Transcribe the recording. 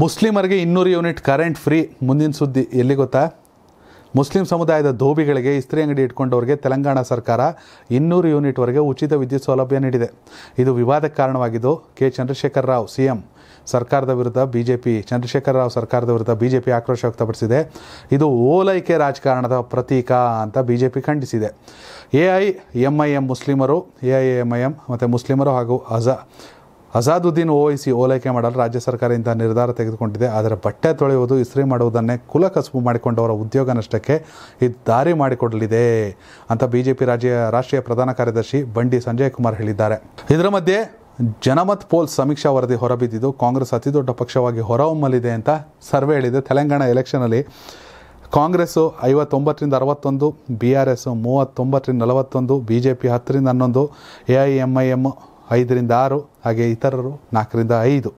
ಮುಸ್ಲಿಮರಿಗೆ ಇನ್ನೂರು unit current free ಮುಂದಿನ ಸುದ್ದಿ ಎಲ್ಲಿ ಗೊತ್ತಾ ಮುಸ್ಲಿಂ ಸಮುದಾಯದ ಧೋಬಿಗಳಿಗೆ ಇಸ್ತ್ರಿ ಅಂಗಡಿ ಇಟ್ಕೊಂಡವರಿಗೆ ತೆಲಂಗಾಣ ಸರ್ಕಾರ ಇನ್ನೂರು ಯೂನಿಟ್ವರೆಗೆ ಉಚಿತ ವಿದ್ಯುತ್ ಸೌಲಭ್ಯ ನೀಡಿದೆ ಇದು ವಿವಾದಕ್ಕೆ ಕಾರಣವಾಗಿದ್ದು ಕೆ ಚಂದ್ರಶೇಖರ್ ರಾವ್ ಎಂ ಸರ್ಕಾರದ ವಿರುದ್ಧ ಬಿ ಪಿ ಚಂದ್ರಶೇಖರ ರಾವ್ ಸರ್ಕಾರದ ವಿರುದ್ಧ ಬಿ ಜೆ ಪಿ ಆಕ್ರೋಶ ವ್ಯಕ್ತಪಡಿಸಿದೆ ಇದು ಓಲೈಕೆ ರಾಜಕಾರಣದ ಪ್ರತೀಕ ಅಂತ ಬಿ ಜೆ ಪಿ ಖಂಡಿಸಿದೆ A I M I M ಮುಸ್ಲಿಮರು A I M I M ಮತ್ತು ಮುಸ್ಲಿಮರು ಹಾಗೂ ಅಜಾ ಅಜಾದುದ್ದೀನ್ ಓವೈಸಿ ಓಲೈಕೆ ಮಾಡಲು ರಾಜ್ಯ ಸರ್ಕಾರ ಇಂತಹ ನಿರ್ಧಾರ ತೆಗೆದುಕೊಂಡಿದೆ ಆದರೆ ಬಟ್ಟೆ ತೊಳೆಯುವುದು ಇಸ್ತ್ರಿ ಮಾಡುವುದನ್ನೇ ಕುಲ ಕಸುಬು ಮಾಡಿಕೊಂಡವರ ಉದ್ಯೋಗ ನಷ್ಟಕ್ಕೆ ಇದು ದಾರಿ ಮಾಡಿಕೊಡಲಿದೆ ಅಂತ ಬಿಜೆಪಿ ರಾಜ್ಯ ರಾಷ್ಟ್ರೀಯ ಪ್ರಧಾನ ಕಾರ್ಯದರ್ಶಿ ಬಂಡಿ ಸಂಜಯ್ ಕುಮಾರ್ ಹೇಳಿದ್ದಾರೆ ಇದರ ಮಧ್ಯೆ ಜನಮತ್ ಪೋಲ್ ಸಮೀಕ್ಷಾ ವರದಿ ಹೊರಬಿದ್ದಿದ್ದು ಕಾಂಗ್ರೆಸ್ ಅತಿದೊಡ್ಡ ಪಕ್ಷವಾಗಿ ಹೊರಹೊಮ್ಮಲಿದೆ ಅಂತ ಸರ್ವೆ ಹೇಳಿದೆ ತೆಲಂಗಾಣ ಎಲೆಕ್ಷನಲ್ಲಿ ಕಾಂಗ್ರೆಸ್ಸು ಐವತ್ತೊಂಬತ್ತರಿಂದ ಅರವತ್ತೊಂದು ಬಿ ಆರ್ ಎಸ್ ಮೂವತ್ತೊಂಬತ್ತರಿಂದ ನಲವತ್ತೊಂದು ಬಿ ಜೆ ಪಿ ಹತ್ತರಿಂದ ಹನ್ನೊಂದು A I M I M ಐದರಿಂದ ಆರು ಹಾಗೆ ಇತರರು ನಾಲ್ಕರಿಂದ ಐದು